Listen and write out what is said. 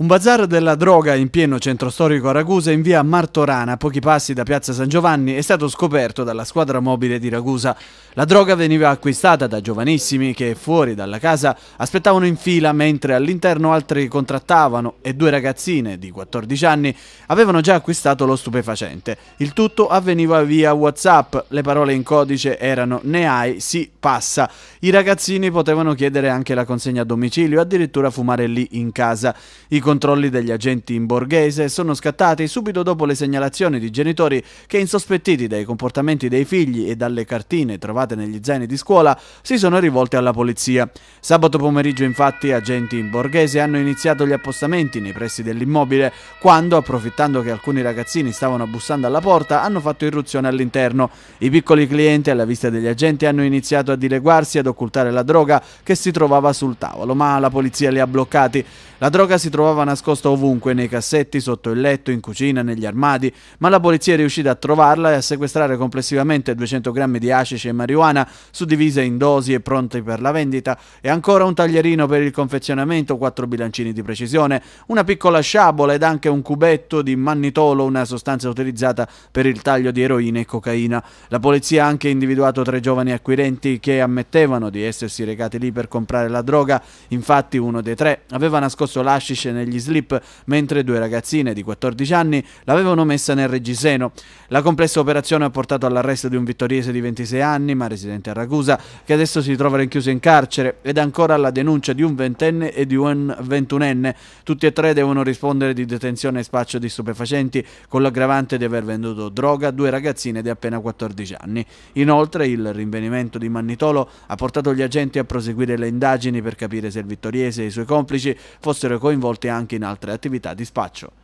Un bazar della droga in pieno centro storico a Ragusa in via Martorana, a pochi passi da piazza San Giovanni, è stato scoperto dalla squadra mobile di Ragusa. La droga veniva acquistata da giovanissimi che fuori dalla casa aspettavano in fila mentre all'interno altri contrattavano e due ragazzine di 14 anni avevano già acquistato lo stupefacente. Il tutto avveniva via Whatsapp, le parole in codice erano ne hai, si passa. I ragazzini potevano chiedere anche la consegna a domicilio, addirittura fumare lì in casa. I controlli degli agenti in borghese sono scattati subito dopo le segnalazioni di genitori che, insospettiti dai comportamenti dei figli e dalle cartine trovate negli zaini di scuola, si sono rivolti alla polizia. Sabato pomeriggio, infatti, agenti in borghese hanno iniziato gli appostamenti nei pressi dell'immobile quando, approfittando che alcuni ragazzini stavano bussando alla porta, hanno fatto irruzione all'interno. I piccoli clienti, alla vista degli agenti, hanno iniziato a dileguarsi e ad occultare la droga che si trovava sul tavolo, ma la polizia li ha bloccati. La droga si trovava nascosta ovunque, nei cassetti, sotto il letto, in cucina, negli armadi, ma la polizia è riuscita a trovarla e a sequestrare complessivamente 200 grammi di acice e marijuana, suddivise in dosi e pronte per la vendita, e ancora un taglierino per il confezionamento, quattro bilancini di precisione, una piccola sciabola ed anche un cubetto di mannitolo, una sostanza utilizzata per il taglio di eroina e cocaina. La polizia ha anche individuato tre giovani acquirenti che ammettevano di essersi recati lì per comprare la droga, infatti uno dei tre aveva nascosto scorso l'hashish negli slip, mentre due ragazzine di 14 anni l'avevano messa nel reggiseno. La complessa operazione ha portato all'arresto di un vittoriese di 26 anni, ma residente a Ragusa, che adesso si trova rinchiuso in carcere, ed ancora alla denuncia di un ventenne e di un ventunenne. Tutti e tre devono rispondere di detenzione e spaccio di stupefacenti, con l'aggravante di aver venduto droga a due ragazzine di appena 14 anni. Inoltre, il rinvenimento di Mannitolo ha portato gli agenti a proseguire le indagini per capire se il vittoriese e i suoi complici fossero fossero coinvolte anche in altre attività di spaccio.